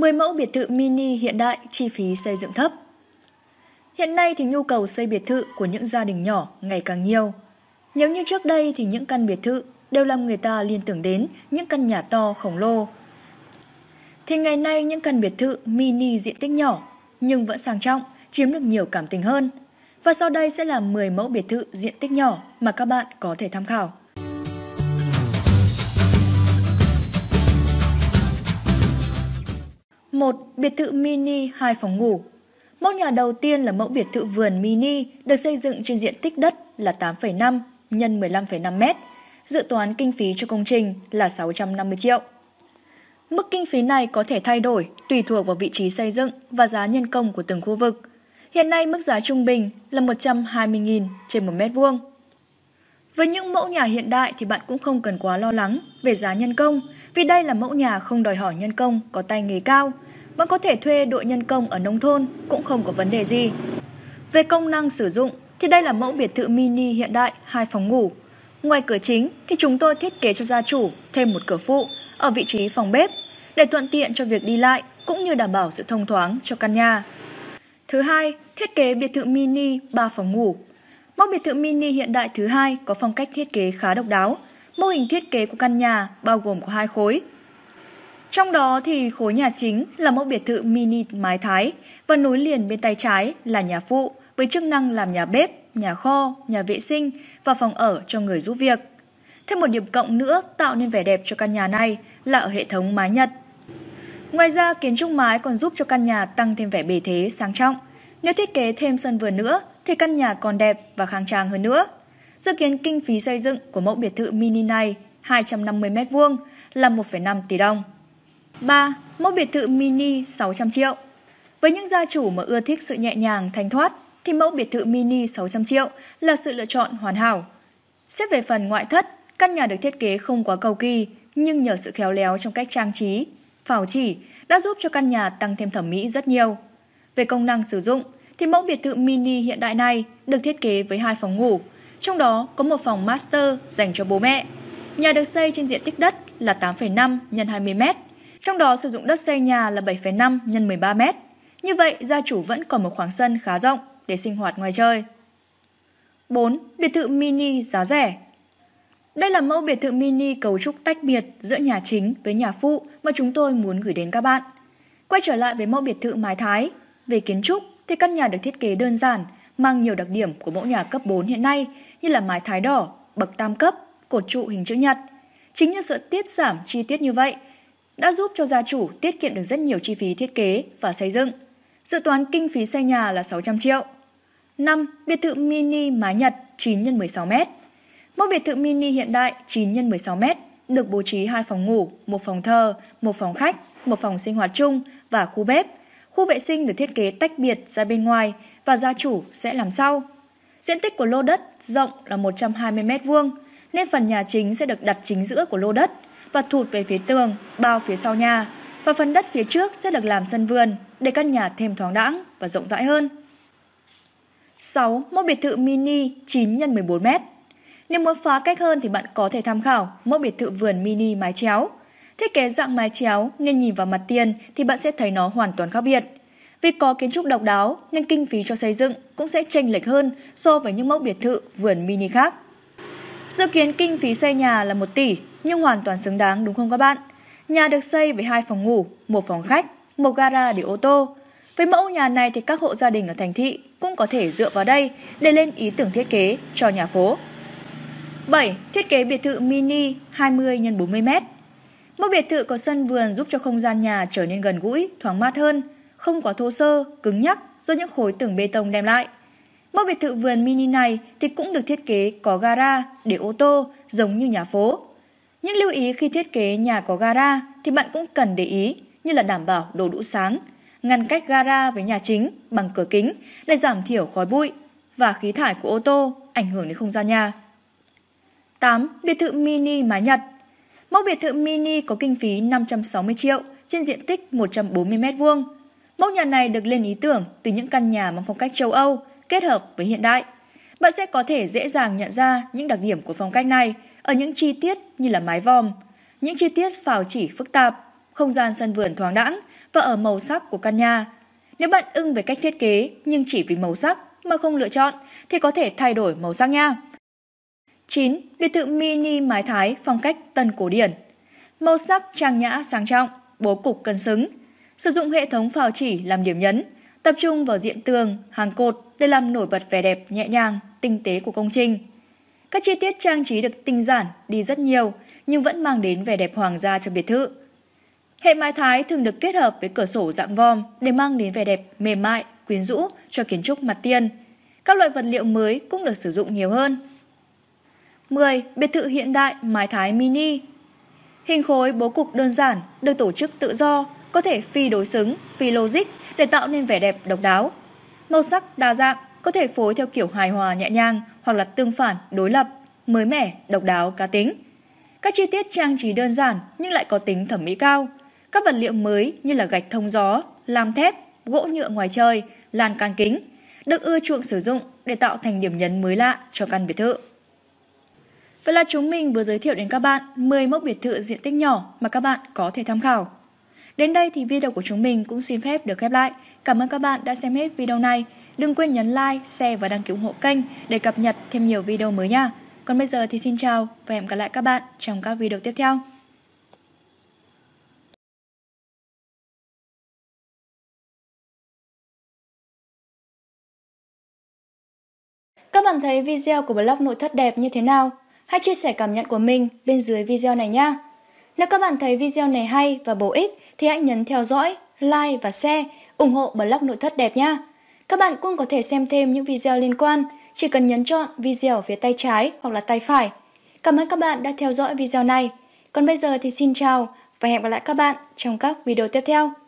10 mẫu biệt thự mini hiện đại chi phí xây dựng thấp. Hiện nay thì nhu cầu xây biệt thự của những gia đình nhỏ ngày càng nhiều. Nếu như trước đây thì những căn biệt thự đều làm người ta liên tưởng đến những căn nhà to khổng lồ. Thì ngày nay những căn biệt thự mini diện tích nhỏ nhưng vẫn sang trọng, chiếm được nhiều cảm tình hơn. Và sau đây sẽ là 10 mẫu biệt thự diện tích nhỏ mà các bạn có thể tham khảo. 1. Biệt thự mini 2 phòng ngủ Mẫu nhà đầu tiên là mẫu biệt thự vườn mini được xây dựng trên diện tích đất là 8,5 x 15,5 m. Dự toán kinh phí cho công trình là 650 triệu. Mức kinh phí này có thể thay đổi tùy thuộc vào vị trí xây dựng và giá nhân công của từng khu vực. Hiện nay mức giá trung bình là 120.000 trên 1 mét vuông. Với những mẫu nhà hiện đại thì bạn cũng không cần quá lo lắng về giá nhân công vì đây là mẫu nhà không đòi hỏi nhân công có tay nghề cao – vẫn có thể thuê đội nhân công ở nông thôn cũng không có vấn đề gì. Về công năng sử dụng thì đây là mẫu biệt thự mini hiện đại, hai phòng ngủ. Ngoài cửa chính thì chúng tôi thiết kế cho gia chủ thêm một cửa phụ ở vị trí phòng bếp để thuận tiện cho việc đi lại cũng như đảm bảo sự thông thoáng cho căn nhà. Thứ hai, thiết kế biệt thự mini 3 phòng ngủ. Mẫu biệt thự mini hiện đại thứ hai có phong cách thiết kế khá độc đáo. Mô hình thiết kế của căn nhà bao gồm có hai khối, trong đó thì khối nhà chính là mẫu biệt thự mini mái thái và nối liền bên tay trái là nhà phụ với chức năng làm nhà bếp, nhà kho, nhà vệ sinh và phòng ở cho người giúp việc. Thêm một điểm cộng nữa tạo nên vẻ đẹp cho căn nhà này là ở hệ thống mái Nhật. Ngoài ra, kiến trúc mái còn giúp cho căn nhà tăng thêm vẻ bề thế, sang trọng. Nếu thiết kế thêm sân vườn nữa thì căn nhà còn đẹp và khang trang hơn nữa. Dự kiến kinh phí xây dựng của mẫu biệt thự mini này 250m2 là 1,5 tỷ đồng. 3. Mẫu biệt thự mini 600 triệu Với những gia chủ mà ưa thích sự nhẹ nhàng, thanh thoát, thì mẫu biệt thự mini 600 triệu là sự lựa chọn hoàn hảo. Xét về phần ngoại thất, căn nhà được thiết kế không quá cầu kỳ, nhưng nhờ sự khéo léo trong cách trang trí, phào chỉ đã giúp cho căn nhà tăng thêm thẩm mỹ rất nhiều. Về công năng sử dụng, thì mẫu biệt thự mini hiện đại này được thiết kế với hai phòng ngủ, trong đó có một phòng master dành cho bố mẹ. Nhà được xây trên diện tích đất là 8,5 x 20 m trong đó sử dụng đất xây nhà là 7,5 x 13 m. Như vậy, gia chủ vẫn còn một khoảng sân khá rộng để sinh hoạt ngoài trời 4. Biệt thự mini giá rẻ Đây là mẫu biệt thự mini cấu trúc tách biệt giữa nhà chính với nhà phụ mà chúng tôi muốn gửi đến các bạn. Quay trở lại với mẫu biệt thự mái thái, về kiến trúc thì căn nhà được thiết kế đơn giản, mang nhiều đặc điểm của mẫu nhà cấp 4 hiện nay như là mái thái đỏ, bậc tam cấp, cột trụ hình chữ nhật. Chính như sự tiết giảm chi tiết như vậy đã giúp cho gia chủ tiết kiệm được rất nhiều chi phí thiết kế và xây dựng. Dự toán kinh phí xây nhà là 600 triệu. 5. Biệt thự mini mái Nhật 9 x 16 m. Mẫu biệt thự mini hiện đại 9 x 16 m được bố trí hai phòng ngủ, một phòng thờ, một phòng khách, một phòng sinh hoạt chung và khu bếp. Khu vệ sinh được thiết kế tách biệt ra bên ngoài và gia chủ sẽ làm sau. Diện tích của lô đất rộng là 120 m vuông nên phần nhà chính sẽ được đặt chính giữa của lô đất và thụt về phía tường, bao phía sau nhà, và phần đất phía trước sẽ được làm sân vườn để căn nhà thêm thoáng đãng và rộng rãi hơn. 6. Mẫu biệt thự mini 9 x 14 m. Nếu muốn phá cách hơn thì bạn có thể tham khảo mẫu biệt thự vườn mini mái chéo. Thiết kế dạng mái chéo nên nhìn vào mặt tiền thì bạn sẽ thấy nó hoàn toàn khác biệt. Vì có kiến trúc độc đáo nên kinh phí cho xây dựng cũng sẽ chênh lệch hơn so với những mẫu biệt thự vườn mini khác. Dự kiến kinh phí xây nhà là 1 tỷ nhưng hoàn toàn xứng đáng đúng không các bạn? Nhà được xây với hai phòng ngủ, một phòng khách, một gara để ô tô. Với mẫu nhà này thì các hộ gia đình ở thành thị cũng có thể dựa vào đây để lên ý tưởng thiết kế cho nhà phố. 7. Thiết kế biệt thự mini 20 x 40 m. Mẫu biệt thự có sân vườn giúp cho không gian nhà trở nên gần gũi, thoáng mát hơn, không quá thô sơ, cứng nhắc do những khối tường bê tông đem lại. Mẫu biệt thự vườn mini này thì cũng được thiết kế có gara để ô tô giống như nhà phố những lưu ý khi thiết kế nhà có gara thì bạn cũng cần để ý như là đảm bảo đồ đủ sáng, ngăn cách gara với nhà chính bằng cửa kính để giảm thiểu khói bụi và khí thải của ô tô ảnh hưởng đến không gian nhà. 8. Biệt thự mini mái Nhật Mẫu biệt thự mini có kinh phí 560 triệu trên diện tích 140 m2. Mẫu nhà này được lên ý tưởng từ những căn nhà mang phong cách châu Âu kết hợp với hiện đại. Bạn sẽ có thể dễ dàng nhận ra những đặc điểm của phong cách này ở những chi tiết như là mái vòm, những chi tiết phào chỉ phức tạp, không gian sân vườn thoáng đãng và ở màu sắc của căn nhà. Nếu bạn ưng về cách thiết kế nhưng chỉ vì màu sắc mà không lựa chọn thì có thể thay đổi màu sắc nha. 9. Biệt thự mini mái thái phong cách tân cổ điển. Màu sắc trang nhã sang trọng, bố cục cân xứng. Sử dụng hệ thống phào chỉ làm điểm nhấn, tập trung vào diện tường, hàng cột để làm nổi bật vẻ đẹp nhẹ nhàng, tinh tế của công trình. Các chi tiết trang trí được tinh giản đi rất nhiều nhưng vẫn mang đến vẻ đẹp hoàng gia cho biệt thự. Hệ mái thái thường được kết hợp với cửa sổ dạng vòm để mang đến vẻ đẹp mềm mại, quyến rũ cho kiến trúc mặt tiền. Các loại vật liệu mới cũng được sử dụng nhiều hơn. 10. Biệt thự hiện đại mái thái mini Hình khối bố cục đơn giản, được tổ chức tự do, có thể phi đối xứng, phi logic để tạo nên vẻ đẹp độc đáo. Màu sắc đa dạng, có thể phối theo kiểu hài hòa nhẹ nhàng hoặc là tương phản, đối lập, mới mẻ, độc đáo, cá tính. Các chi tiết trang trí đơn giản nhưng lại có tính thẩm mỹ cao. Các vật liệu mới như là gạch thông gió, lam thép, gỗ nhựa ngoài trời, lan can kính được ưa chuộng sử dụng để tạo thành điểm nhấn mới lạ cho căn biệt thự. Vậy là chúng mình vừa giới thiệu đến các bạn 10 mẫu biệt thự diện tích nhỏ mà các bạn có thể tham khảo. Đến đây thì video của chúng mình cũng xin phép được khép lại. Cảm ơn các bạn đã xem hết video này. Đừng quên nhấn like, share và đăng ký ủng hộ kênh để cập nhật thêm nhiều video mới nha. Còn bây giờ thì xin chào và hẹn gặp lại các bạn trong các video tiếp theo. Các bạn thấy video của blog nội thất đẹp như thế nào? Hãy chia sẻ cảm nhận của mình bên dưới video này nha. Nếu các bạn thấy video này hay và bổ ích thì hãy nhấn theo dõi, like và share, ủng hộ blog nội thất đẹp nha. Các bạn cũng có thể xem thêm những video liên quan, chỉ cần nhấn chọn video ở phía tay trái hoặc là tay phải. Cảm ơn các bạn đã theo dõi video này. Còn bây giờ thì xin chào và hẹn gặp lại các bạn trong các video tiếp theo.